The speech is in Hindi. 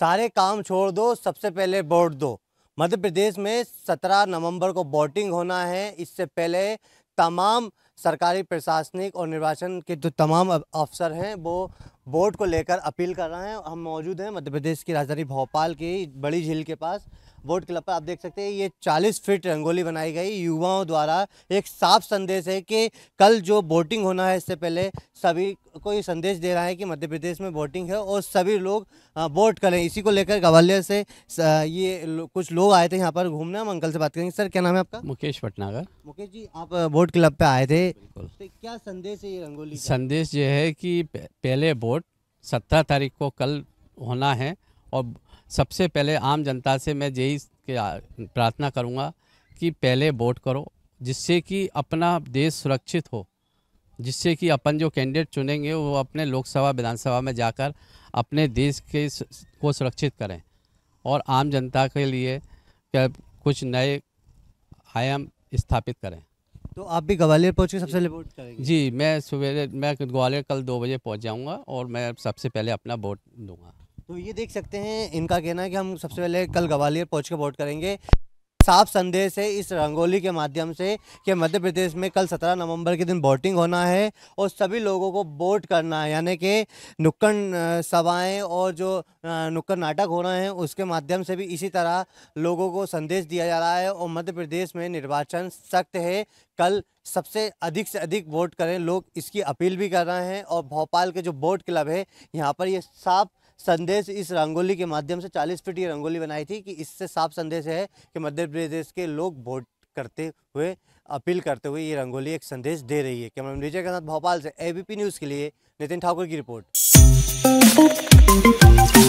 सारे काम छोड़ दो सबसे पहले वोट दो मध्य प्रदेश में 17 नवंबर को वोटिंग होना है इससे पहले तमाम सरकारी प्रशासनिक और निर्वाचन के जो तमाम अफसर हैं वो वोट को लेकर अपील कर रहे हैं हम मौजूद हैं मध्य प्रदेश की राजधानी भोपाल की बड़ी झील के पास बोट क्लब पर आप देख सकते हैं ये 40 फीट रंगोली बनाई गई युवाओं द्वारा एक साफ संदेश है कि कल जो बोटिंग होना है इससे पहले सभी को ये संदेश दे रहा है कि मध्य प्रदेश में बोटिंग है और सभी लोग बोट करें इसी को लेकर ग्वालियर से ये कुछ लोग आए थे यहाँ पर घूमने हम अंकल से बात करेंगे सर क्या नाम है आपका मुकेश पटनागर मुकेश जी आप बोट क्लब पे आए थे तो क्या संदेश है ये रंगोली संदेश ये है कि पहले बोट सत्रह तारीख को कल होना है और सबसे पहले आम जनता से मैं यही प्रार्थना करूँगा कि पहले वोट करो जिससे कि अपना देश सुरक्षित हो जिससे कि अपन जो कैंडिडेट चुनेंगे वो अपने लोकसभा विधानसभा में जाकर अपने देश के को सुरक्षित करें और आम जनता के लिए कुछ नए आयाम स्थापित करें तो आप भी ग्वालियर पहुँच के सबसे पहले वोट करेंगे जी मैं सवेरे मैं ग्वालियर कल दो बजे पहुँच जाऊँगा और मैं सबसे पहले अपना वोट दूँगा तो ये देख सकते हैं इनका कहना है कि हम सबसे पहले कल ग्वालियर पहुँच के वोट करेंगे साफ संदेश है इस रंगोली के माध्यम से कि मध्य प्रदेश में कल 17 नवंबर के दिन वोटिंग होना है और सभी लोगों को वोट करना है यानी कि नुक्कड़ सभाएं और जो नुक्कड़ नाटक हो रहे हैं उसके माध्यम से भी इसी तरह लोगों को संदेश दिया जा रहा है और मध्य प्रदेश में निर्वाचन सख्त है कल सबसे अधिक से अधिक वोट करें लोग इसकी अपील भी कर रहे हैं और भोपाल के जो वोट क्लब है यहाँ पर ये साफ संदेश इस रंगोली के माध्यम से 40 फीट की रंगोली बनाई थी कि इससे साफ संदेश है कि मध्य प्रदेश के लोग वोट करते हुए अपील करते हुए ये रंगोली एक संदेश दे रही है कैमरा विजय के साथ भोपाल से एबीपी न्यूज़ के लिए नितिन ठाकुर की रिपोर्ट